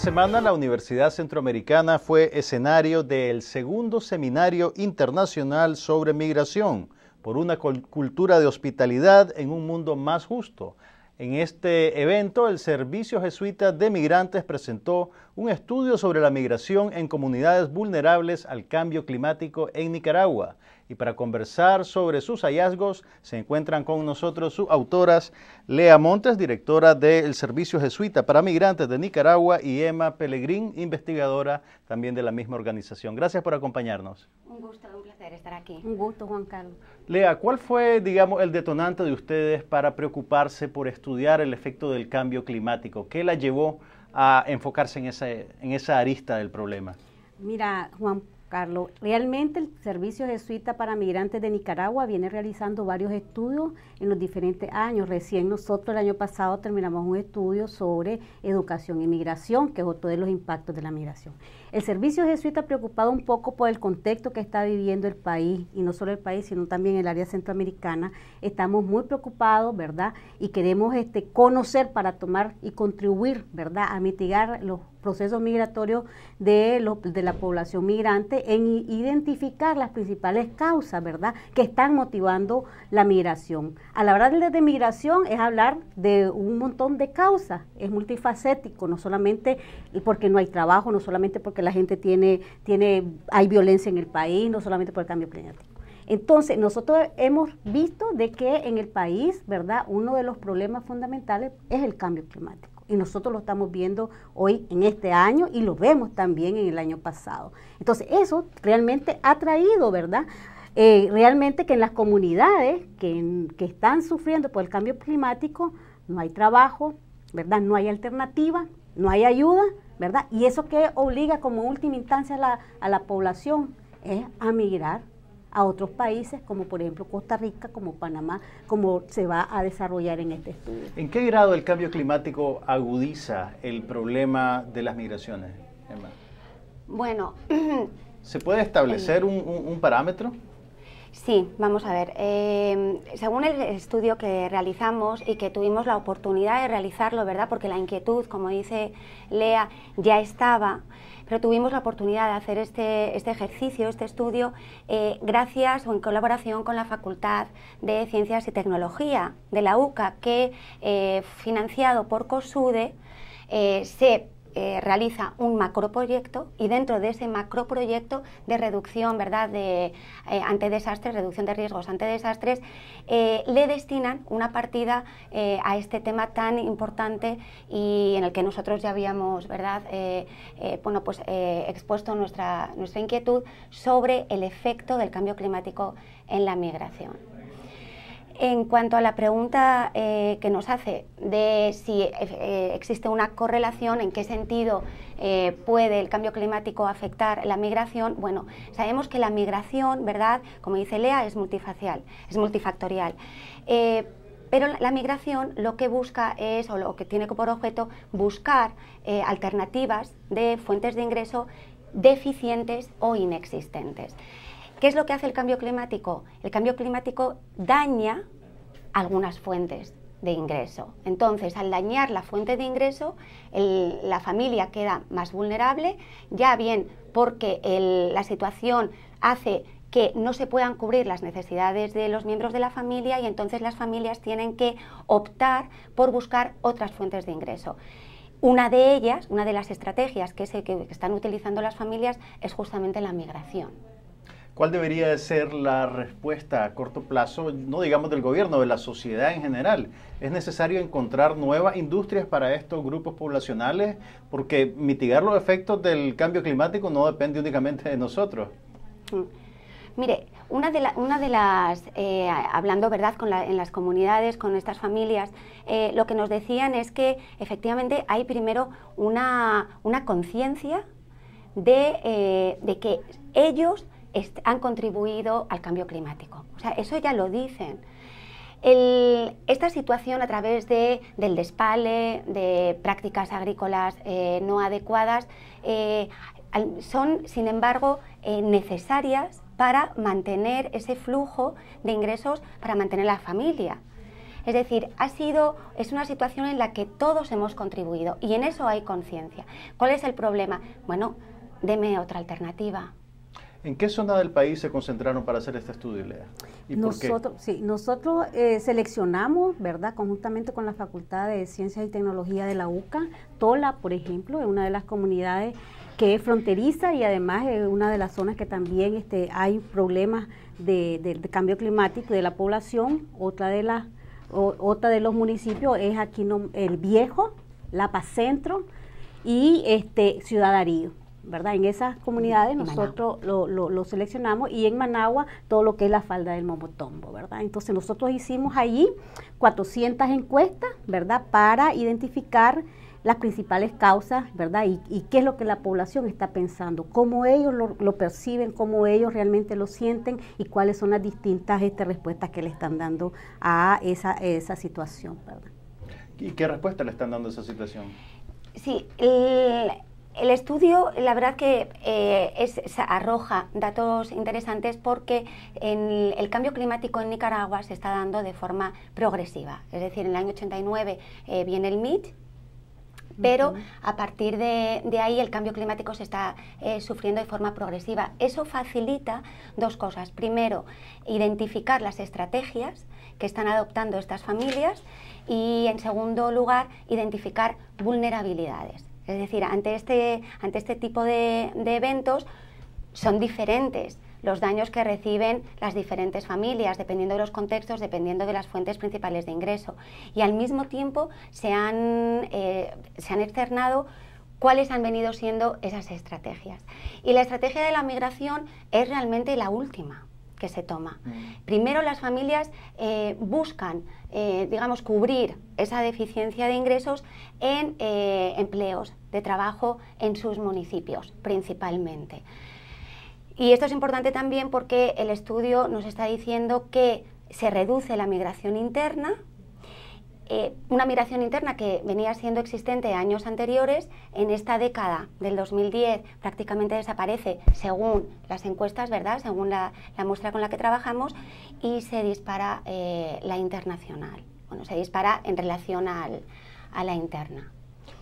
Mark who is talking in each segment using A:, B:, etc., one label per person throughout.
A: semana la Universidad Centroamericana fue escenario del segundo seminario internacional sobre migración por una cultura de hospitalidad en un mundo más justo. En este evento, el Servicio Jesuita de Migrantes presentó un estudio sobre la migración en comunidades vulnerables al cambio climático en Nicaragua. Y para conversar sobre sus hallazgos, se encuentran con nosotros sus autoras, Lea Montes, directora del Servicio Jesuita para Migrantes de Nicaragua, y Emma Pelegrín, investigadora también de la misma organización. Gracias por acompañarnos.
B: Un gusto, un placer estar aquí.
C: Un gusto, Juan Carlos.
A: Lea, ¿cuál fue, digamos, el detonante de ustedes para preocuparse por estudiar el efecto del cambio climático? ¿Qué la llevó a enfocarse en, ese, en esa arista del problema?
C: Mira, Juan Carlos. Realmente el Servicio Jesuita para Migrantes de Nicaragua viene realizando varios estudios en los diferentes años. Recién nosotros el año pasado terminamos un estudio sobre educación y migración, que es otro de los impactos de la migración. El Servicio Jesuita preocupado un poco por el contexto que está viviendo el país, y no solo el país, sino también el área centroamericana, estamos muy preocupados, ¿verdad? Y queremos este, conocer para tomar y contribuir, ¿verdad?, a mitigar los procesos migratorios de, de la población migrante en identificar las principales causas, ¿verdad?, que están motivando la migración. Al hablar de migración es hablar de un montón de causas, es multifacético, no solamente porque no hay trabajo, no solamente porque la gente tiene, tiene hay violencia en el país, no solamente por el cambio climático. Entonces, nosotros hemos visto de que en el país, ¿verdad?, uno de los problemas fundamentales es el cambio climático y nosotros lo estamos viendo hoy en este año y lo vemos también en el año pasado. Entonces eso realmente ha traído, ¿verdad? Eh, realmente que en las comunidades que, están sufriendo por el cambio climático no hay trabajo, ¿verdad? No hay alternativa, no hay ayuda, ¿verdad? Y eso que obliga como última instancia a la, a la población es a migrar a otros países como por ejemplo Costa Rica, como Panamá, como se va a desarrollar en este estudio.
A: ¿En qué grado el cambio climático agudiza el problema de las migraciones, Emma?
B: Bueno,
A: ¿se puede establecer eh. un, un parámetro?
B: Sí, vamos a ver. Eh, según el estudio que realizamos y que tuvimos la oportunidad de realizarlo, ¿verdad? Porque la inquietud, como dice Lea, ya estaba, pero tuvimos la oportunidad de hacer este, este ejercicio, este estudio, eh, gracias o en colaboración con la Facultad de Ciencias y Tecnología de la UCA, que eh, financiado por COSUDE se eh, realiza un macroproyecto y dentro de ese macroproyecto de reducción, ¿verdad?, de eh, ante desastres, reducción de riesgos ante desastres, eh, le destinan una partida a este tema tan importante y en el que nosotros ya habíamos, ¿verdad?, pues, expuesto nuestra inquietud sobre el efecto del cambio climático en la migración. En cuanto a la pregunta eh, que nos hace de si eh, eh, existe una correlación, en qué sentido puede el cambio climático afectar la migración, bueno, sabemos que la migración, ¿verdad? Como dice Lea, es multifacial, es multifactorial. pero la migración lo que busca es, o lo que tiene por objeto, buscar alternativas de fuentes de ingreso deficientes o inexistentes. ¿Qué es lo que hace el cambio climático? El cambio climático daña algunas fuentes de ingreso. Entonces, al dañar la fuente de ingreso, la familia queda más vulnerable, ya bien porque la situación hace que no se puedan cubrir las necesidades de los miembros de la familia y entonces las familias tienen que optar por buscar otras fuentes de ingreso. Una de ellas, una de las estrategias que están utilizando las familias es justamente la migración.
A: ¿Cuál debería ser la respuesta a corto plazo, no digamos del gobierno, de la sociedad en general? Es necesario encontrar nuevas industrias para estos grupos poblacionales porque mitigar los efectos del cambio climático no depende únicamente de nosotros.
B: Mm. Mire, una de, la, una de las, eh, hablando verdad con en las comunidades, con estas familias, eh, lo que nos decían es que efectivamente hay primero una, conciencia de, eh, de que ellos han contribuido al cambio climático. O sea, eso ya lo dicen. esta situación a través del despale, de prácticas agrícolas eh, no adecuadas, eh, son, sin embargo, eh, necesarias para mantener ese flujo de ingresos, para mantener la familia. Es decir, ha sido, es una situación en la que todos hemos contribuido y en eso hay conciencia. ¿Cuál es el problema? Bueno, deme otra alternativa.
A: ¿En qué zona del país se concentraron para hacer este estudio, Lea? ¿Y nosotros,
C: Sí, nosotros eh, seleccionamos, ¿verdad?, conjuntamente con la Facultad de Ciencias y Tecnología de la UCA, Tola, por ejemplo, es una de las comunidades que es fronteriza y además es una de las zonas que también este, hay problemas de, cambio climático y de la población. Otra de, otra de los municipios es aquí el Viejo, La Paz Centro y este, Ciudad en esas comunidades nosotros lo, seleccionamos y en Managua todo lo que es la falda del Momotombo, ¿verdad? Entonces nosotros hicimos allí 400 encuestas, ¿verdad? Para identificar las principales causas, ¿verdad? Y, qué es lo que la población está pensando, cómo ellos lo, perciben, cómo ellos realmente lo sienten y cuáles son las distintas este, respuestas que le están dando a esa, situación,
A: ¿Y qué respuesta le están dando a esa situación?
B: Sí, el estudio, la verdad que eh, arroja datos interesantes porque el cambio climático en Nicaragua se está dando de forma progresiva. Es decir, en el año 89 eh, viene el MIT, pero a partir de, ahí el cambio climático se está eh, sufriendo de forma progresiva. Eso facilita dos cosas. Primero, identificar las estrategias que están adoptando estas familias y, en segundo lugar, identificar vulnerabilidades. Es decir, ante este, ante este tipo de, eventos son diferentes los daños que reciben las diferentes familias, dependiendo de los contextos, dependiendo de las fuentes principales de ingreso. Y al mismo tiempo se han, eh, se han externado cuáles han venido siendo esas estrategias. Y la estrategia de la migración es realmente la última que se toma. Mm. Primero las familias eh, buscan, eh, digamos, cubrir esa deficiencia de ingresos en eh, empleos de trabajo en sus municipios, principalmente. Y esto es importante también porque el estudio nos está diciendo que se reduce la migración interna, eh, una migración interna que venía siendo existente años anteriores, en esta década del 2010 prácticamente desaparece según las encuestas, ¿verdad? Según la, muestra con la que trabajamos y se dispara eh, la internacional. Bueno, se dispara en relación a la interna.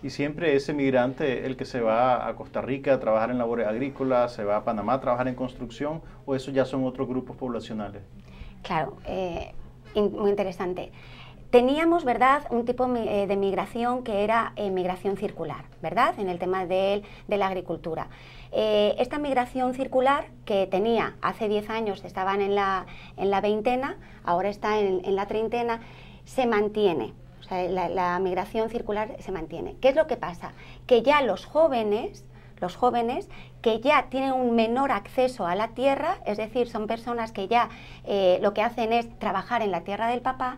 A: Y siempre ese migrante el que se va a Costa Rica a trabajar en labores agrícolas, se va a Panamá a trabajar en construcción, o eso ya son otros grupos poblacionales.
B: Claro, eh, muy interesante. Teníamos, ¿verdad?, un tipo eh, de migración que era eh, migración circular, ¿verdad?, en el tema de, la agricultura. Eh, esta migración circular que tenía hace 10 años, estaban en la, veintena, ahora está en, la treintena, se mantiene. la, migración circular se mantiene. ¿Qué es lo que pasa? Que ya los jóvenes los jóvenes que ya tienen un menor acceso a la tierra, es decir, son personas que ya lo que hacen es trabajar en la tierra del papá,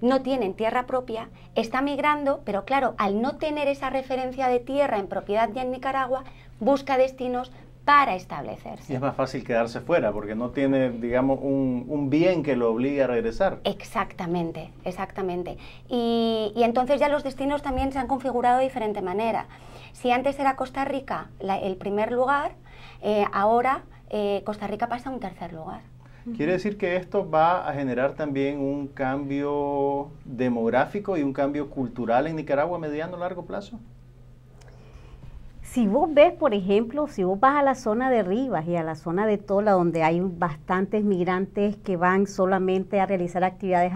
B: no tienen tierra propia, está migrando, pero claro, al no tener esa referencia de tierra en propiedad ya en Nicaragua, busca destinos para establecerse.
A: Y es más fácil quedarse fuera porque no tiene, digamos, un, bien que lo obligue a regresar. Exactamente,
B: exactamente. Y, entonces ya los destinos también se han configurado de diferente manera. Si antes era Costa Rica el primer lugar, eh, ahora eh, Costa Rica pasa a un tercer lugar.
A: Quiere decir que esto va a generar también un cambio demográfico y un cambio cultural en Nicaragua a mediano o largo plazo.
C: Si vos ves, por ejemplo, si vos vas a la zona de Rivas y a la zona de Tola, donde hay bastantes migrantes que van solamente a realizar actividades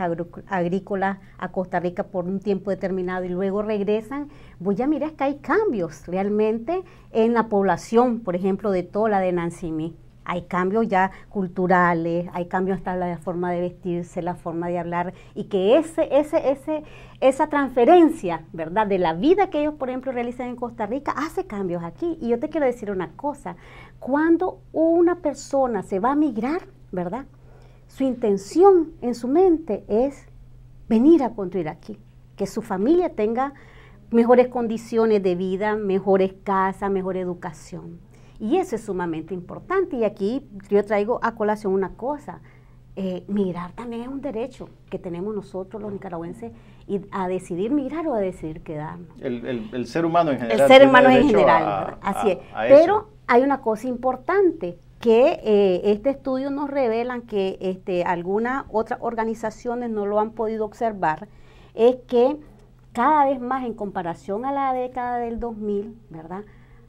C: agrícolas a Costa Rica por un tiempo determinado y luego regresan, vos ya mirás que hay cambios realmente en la población, por ejemplo, de Tola, de Nancimí hay cambios ya culturales, hay cambios hasta la forma de vestirse, la forma de hablar, y que ese, ese, esa transferencia, ¿verdad?, de la vida que ellos, por ejemplo, realizan en Costa Rica, hace cambios aquí. Y yo te quiero decir una cosa, cuando una persona se va a migrar, ¿verdad? Su intención en su mente es venir a construir aquí, que su familia tenga mejores condiciones de vida, mejores casas, mejor educación. Y eso es sumamente importante. Y aquí yo traigo a colación una cosa. Eh, migrar también es un derecho que tenemos nosotros los nicaragüenses y a decidir mirar o a decidir quedarnos.
A: El, ser humano en general. El ser humano en general, así es. Pero
C: hay una cosa importante que eh, este estudio nos revelan que este, algunas otras organizaciones no lo han podido observar, es que cada vez más en comparación a la década del 2000, ¿verdad?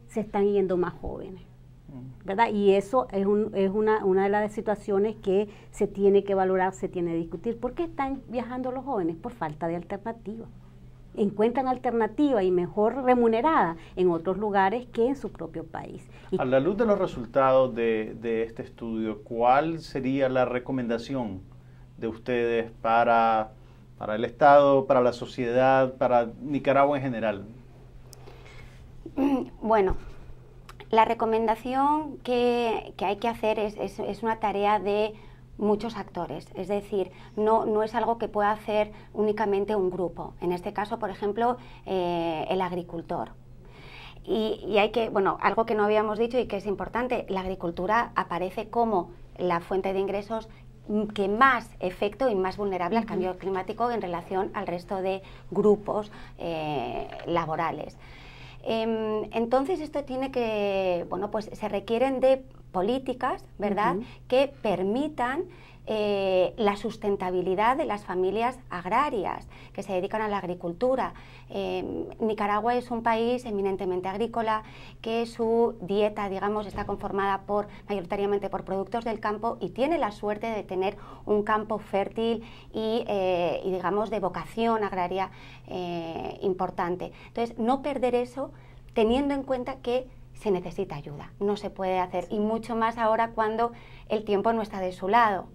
C: se están yendo más jóvenes. Mm. ¿verdad? Y eso es, un, es una, una, de las situaciones que se tiene que valorar, se tiene que discutir. ¿Por qué están viajando los jóvenes? Por falta de alternativa. Encuentran alternativa y mejor remunerada en otros lugares que en su propio
A: país. A la luz de los resultados de, de este estudio, ¿cuál sería la recomendación de ustedes para, para el Estado, para la sociedad, para Nicaragua en general?
B: bueno, la recomendación que, hay que hacer es, una tarea de muchos actores, es decir, no, es algo que pueda hacer únicamente un grupo, en este caso, por ejemplo, eh, el agricultor. Y, hay que, bueno, algo que no habíamos dicho y que es importante, la agricultura aparece como la fuente de ingresos que más efecto y más vulnerable al cambio climático en relación al resto de grupos eh, laborales. Em, entonces esto tiene que, bueno, pues se requieren de políticas, ¿verdad?, que permitan eh, la sustentabilidad de las familias agrarias que se dedican a la agricultura. Eh, Nicaragua es un país eminentemente agrícola que su dieta, digamos, está conformada por mayoritariamente por productos del campo y tiene la suerte de tener un campo fértil y, eh, y digamos, de vocación agraria importante. Entonces, no perder eso teniendo en cuenta que se necesita ayuda, no se puede hacer y mucho más ahora cuando el tiempo no está de su lado.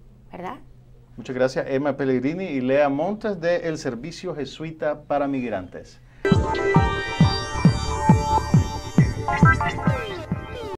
A: Muchas gracias, Emma Pellegrini y Lea Montes de El Servicio Jesuita para Migrantes.